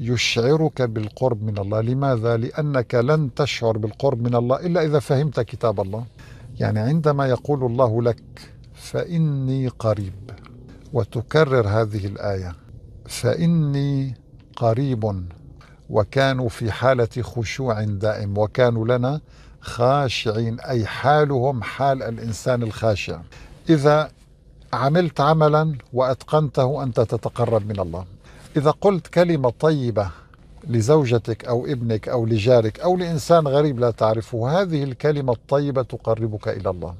يشعرك بالقرب من الله لماذا؟ لأنك لن تشعر بالقرب من الله إلا إذا فهمت كتاب الله يعني عندما يقول الله لك فإني قريب وتكرر هذه الآية فإني قريب وكانوا في حالة خشوع دائم وكانوا لنا خاشعين أي حالهم حال الإنسان الخاشع إذا عملت عملا وأتقنته أنت تتقرب من الله إذا قلت كلمة طيبة لزوجتك أو ابنك أو لجارك أو لإنسان غريب لا تعرفه هذه الكلمة الطيبة تقربك إلى الله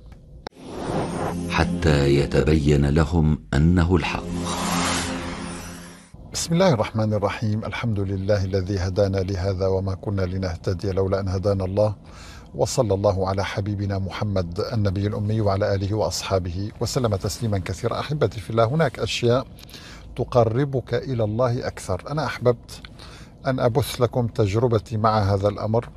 حتى يتبين لهم أنه الحق بسم الله الرحمن الرحيم الحمد لله الذي هدانا لهذا وما كنا لنهتدي لولا أن هدانا الله وصلى الله على حبيبنا محمد النبي الأمي وعلى آله وأصحابه وسلم تسليما كثيرا أحبتي في الله هناك أشياء تقربك الى الله اكثر انا احببت ان ابث لكم تجربتي مع هذا الامر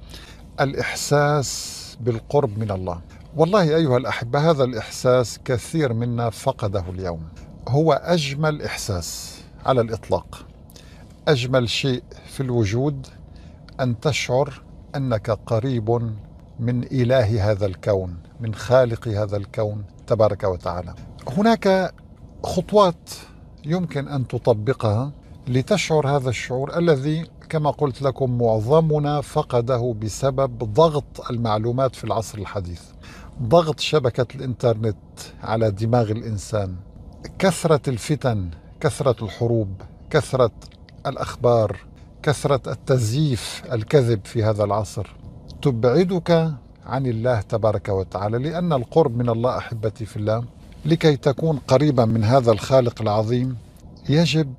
الاحساس بالقرب من الله والله ايها الاحبه هذا الاحساس كثير منا فقده اليوم هو اجمل احساس على الاطلاق اجمل شيء في الوجود ان تشعر انك قريب من اله هذا الكون من خالق هذا الكون تبارك وتعالى هناك خطوات يمكن أن تطبقها لتشعر هذا الشعور الذي كما قلت لكم معظمنا فقده بسبب ضغط المعلومات في العصر الحديث ضغط شبكة الإنترنت على دماغ الإنسان كثرة الفتن كثرة الحروب كثرة الأخبار كثرة التزييف الكذب في هذا العصر تبعدك عن الله تبارك وتعالى لأن القرب من الله أحبتي في الله لكي تكون قريبا من هذا الخالق العظيم يجب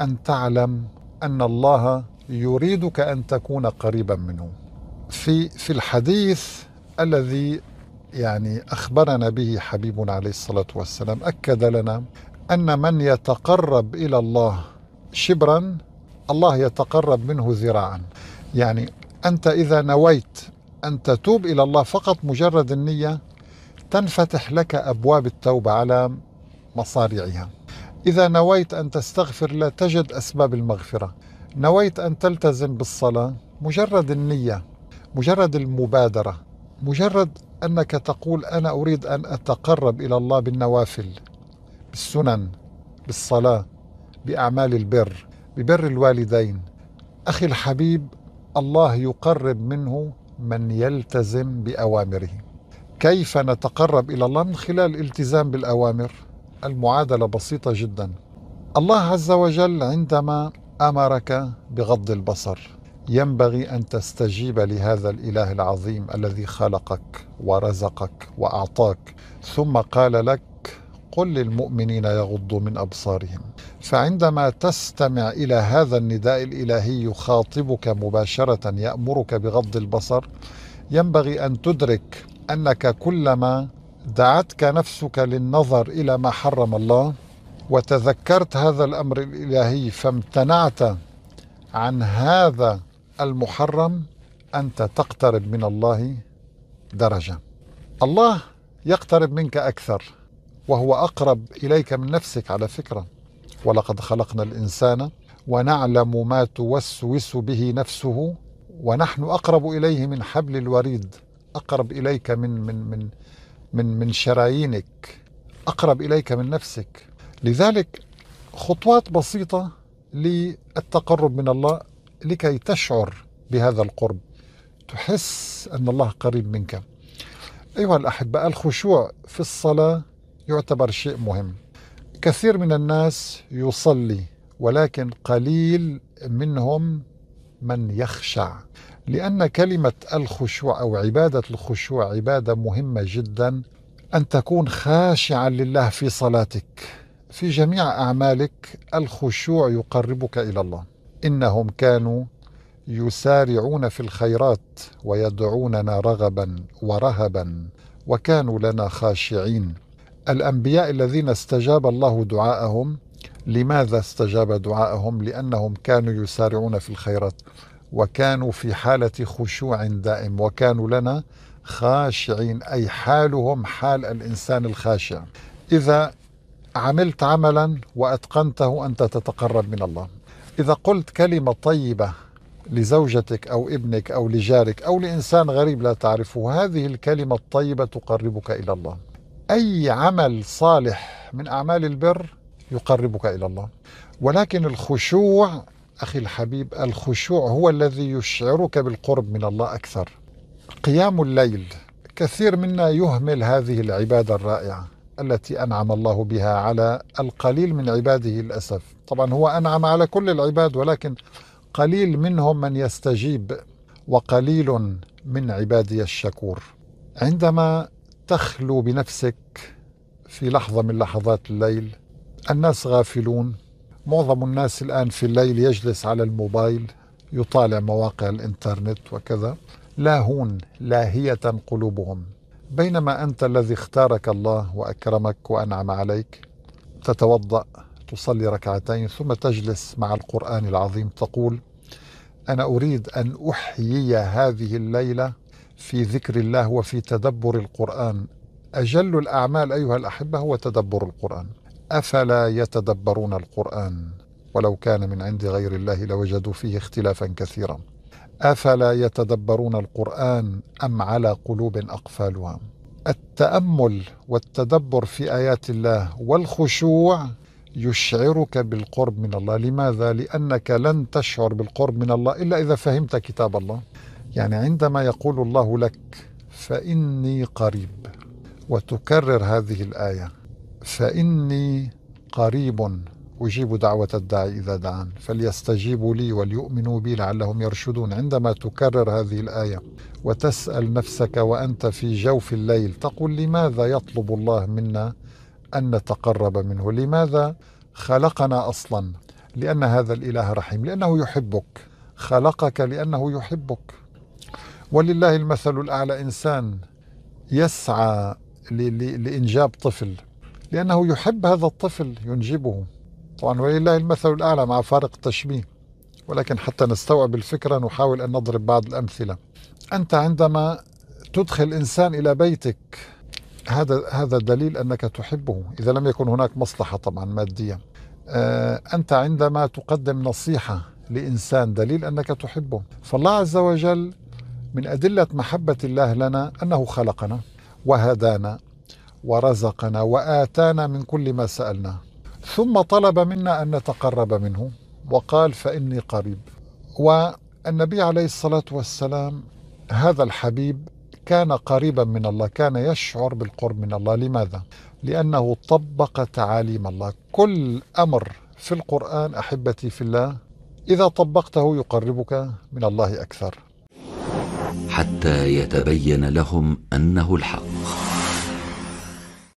ان تعلم ان الله يريدك ان تكون قريبا منه في في الحديث الذي يعني اخبرنا به حبيبنا عليه الصلاه والسلام اكد لنا ان من يتقرب الى الله شبرا الله يتقرب منه ذراعا يعني انت اذا نويت ان تتوب الى الله فقط مجرد النيه تنفتح لك ابواب التوبه على مصاريعها اذا نويت ان تستغفر لا تجد اسباب المغفره نويت ان تلتزم بالصلاه مجرد النيه مجرد المبادره مجرد انك تقول انا اريد ان اتقرب الى الله بالنوافل بالسنن بالصلاه باعمال البر ببر الوالدين اخي الحبيب الله يقرب منه من يلتزم باوامره كيف نتقرب الى الله من خلال الالتزام بالاوامر المعادله بسيطه جدا الله عز وجل عندما امرك بغض البصر ينبغي ان تستجيب لهذا الاله العظيم الذي خلقك ورزقك واعطاك ثم قال لك قل للمؤمنين يغضوا من ابصارهم فعندما تستمع الى هذا النداء الالهي يخاطبك مباشره يامرك بغض البصر ينبغي ان تدرك أنك كلما دعتك نفسك للنظر إلى ما حرم الله وتذكرت هذا الأمر الإلهي فامتنعت عن هذا المحرم أنت تقترب من الله درجة الله يقترب منك أكثر وهو أقرب إليك من نفسك على فكرة ولقد خلقنا الإنسان ونعلم ما توسوس به نفسه ونحن أقرب إليه من حبل الوريد أقرب إليك من من من من من شرايينك أقرب إليك من نفسك لذلك خطوات بسيطة للتقرب من الله لكي تشعر بهذا القرب تحس أن الله قريب منك أيها الأحبة الخشوع في الصلاة يعتبر شيء مهم كثير من الناس يصلي ولكن قليل منهم من يخشع لأن كلمة الخشوع أو عبادة الخشوع عبادة مهمة جدا أن تكون خاشعا لله في صلاتك في جميع أعمالك الخشوع يقربك إلى الله إنهم كانوا يسارعون في الخيرات ويدعوننا رغبا ورهبا وكانوا لنا خاشعين الأنبياء الذين استجاب الله دعاءهم لماذا استجاب دعاءهم لأنهم كانوا يسارعون في الخيرات وكانوا في حالة خشوع دائم وكانوا لنا خاشعين أي حالهم حال الإنسان الخاشع إذا عملت عملا وأتقنته أنت تتقرب من الله إذا قلت كلمة طيبة لزوجتك أو ابنك أو لجارك أو لإنسان غريب لا تعرفه هذه الكلمة الطيبة تقربك إلى الله أي عمل صالح من أعمال البر يقربك إلى الله ولكن الخشوع أخي الحبيب الخشوع هو الذي يشعرك بالقرب من الله أكثر قيام الليل كثير منا يهمل هذه العبادة الرائعة التي أنعم الله بها على القليل من عباده للأسف طبعا هو أنعم على كل العباد ولكن قليل منهم من يستجيب وقليل من عبادي الشكور عندما تخلو بنفسك في لحظة من لحظات الليل الناس غافلون معظم الناس الآن في الليل يجلس على الموبايل يطالع مواقع الإنترنت وكذا لاهون لاهية قلوبهم بينما أنت الذي اختارك الله وأكرمك وأنعم عليك تتوضأ تصلي ركعتين ثم تجلس مع القرآن العظيم تقول أنا أريد أن أحيي هذه الليلة في ذكر الله وفي تدبر القرآن أجل الأعمال أيها الأحبة هو تدبر القرآن افلا يتدبرون القران ولو كان من عند غير الله لوجدوا فيه اختلافا كثيرا افلا يتدبرون القران ام على قلوب اقفالها التامل والتدبر في ايات الله والخشوع يشعرك بالقرب من الله لماذا لانك لن تشعر بالقرب من الله الا اذا فهمت كتاب الله يعني عندما يقول الله لك فاني قريب وتكرر هذه الايه فإني قريب أجيب دعوة الداعي إذا دعان فليستجيبوا لي وليؤمنوا بي لعلهم يرشدون عندما تكرر هذه الآية وتسأل نفسك وأنت في جوف الليل تقول لماذا يطلب الله منا أن نتقرب منه لماذا خلقنا أصلا لأن هذا الإله رحيم لأنه يحبك خلقك لأنه يحبك ولله المثل الأعلى إنسان يسعى لإنجاب طفل لأنه يحب هذا الطفل ينجبه طبعا ولله المثل الأعلى مع فارق التشبيه ولكن حتى نستوعب الفكرة نحاول أن نضرب بعض الأمثلة أنت عندما تدخل إنسان إلى بيتك هذا هذا دليل أنك تحبه إذا لم يكن هناك مصلحة طبعا مادية آه، أنت عندما تقدم نصيحة لإنسان دليل أنك تحبه فالله عز وجل من أدلة محبة الله لنا أنه خلقنا وهدانا ورزقنا واتانا من كل ما سالناه ثم طلب منا ان نتقرب منه وقال فاني قريب والنبي عليه الصلاه والسلام هذا الحبيب كان قريبا من الله كان يشعر بالقرب من الله لماذا لانه طبق تعاليم الله كل امر في القران احبتي في الله اذا طبقته يقربك من الله اكثر حتى يتبين لهم انه الحق